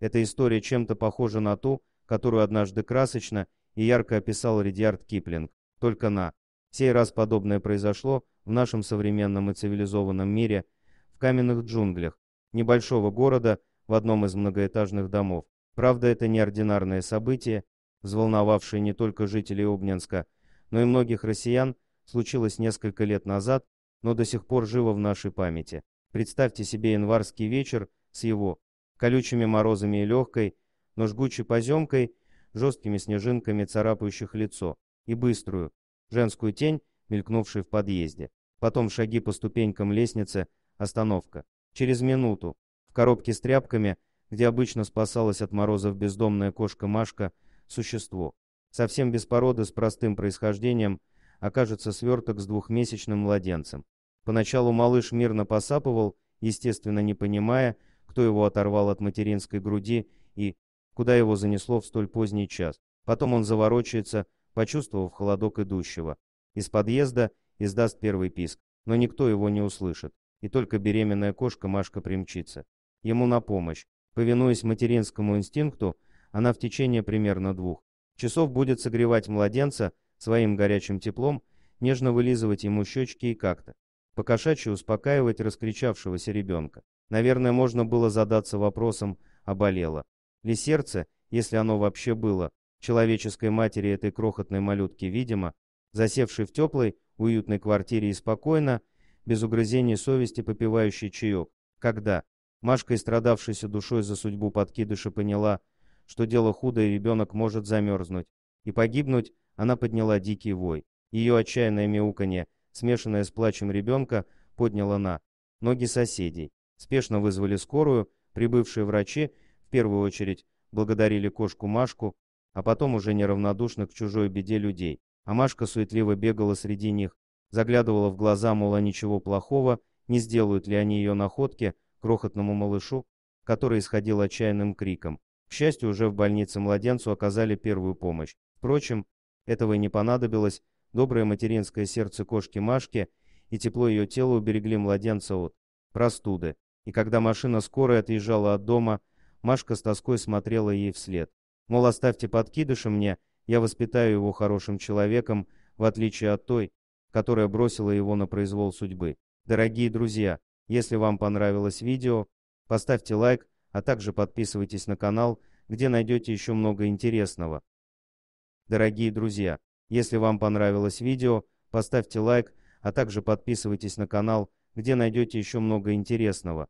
Эта история чем-то похожа на ту, которую однажды красочно и ярко описал Редьярд Киплинг, только на. В сей раз подобное произошло в нашем современном и цивилизованном мире, в каменных джунглях, небольшого города в одном из многоэтажных домов. Правда, это неординарное событие, взволновавшее не только жителей Обнинска, но и многих россиян, случилось несколько лет назад, но до сих пор живо в нашей памяти. Представьте себе январский вечер с его колючими морозами и легкой, но жгучей поземкой, жесткими снежинками, царапающих лицо, и быструю, женскую тень, мелькнувшей в подъезде. Потом шаги по ступенькам лестницы, остановка. Через минуту, в коробке с тряпками, где обычно спасалась от морозов бездомная кошка Машка, существо. Совсем без породы, с простым происхождением, окажется сверток с двухмесячным младенцем. Поначалу малыш мирно посапывал, естественно не понимая, кто его оторвал от материнской груди и куда его занесло в столь поздний час. Потом он заворочается, почувствовав холодок идущего. Из подъезда издаст первый писк, но никто его не услышит, и только беременная кошка Машка примчится. Ему на помощь. Повинуясь материнскому инстинкту, она в течение примерно двух часов будет согревать младенца своим горячим теплом, нежно вылизывать ему щечки и как-то, покошачьи успокаивать раскричавшегося ребенка. Наверное, можно было задаться вопросом, а болело ли сердце, если оно вообще было, человеческой матери этой крохотной малютки, видимо, засевшей в теплой, уютной квартире и спокойно, без угрызений совести попивающей чаек. Когда? Машка, страдавшаяся душой за судьбу подкидыша, поняла, что дело худое, ребенок может замерзнуть. И погибнуть она подняла дикий вой. Ее отчаянное мяуканье, смешанное с плачем ребенка, подняла на ноги соседей. Спешно вызвали скорую, прибывшие врачи в первую очередь благодарили кошку Машку, а потом уже неравнодушно к чужой беде людей. А Машка суетливо бегала среди них, заглядывала в глаза, мол, а ничего плохого, не сделают ли они ее находки крохотному малышу, который исходил отчаянным криком. К счастью, уже в больнице младенцу оказали первую помощь. Впрочем, этого и не понадобилось. Доброе материнское сердце кошки Машки и тепло ее тела уберегли младенца от простуды. И когда машина скорой отъезжала от дома, Машка с тоской смотрела ей вслед. Мол, оставьте подкидыша мне, я воспитаю его хорошим человеком, в отличие от той, которая бросила его на произвол судьбы. Дорогие друзья, если вам понравилось видео, поставьте лайк, а также подписывайтесь на канал, где найдете еще много интересного. Дорогие друзья, если вам понравилось видео, поставьте лайк, а также подписывайтесь на канал, где найдете еще много интересного.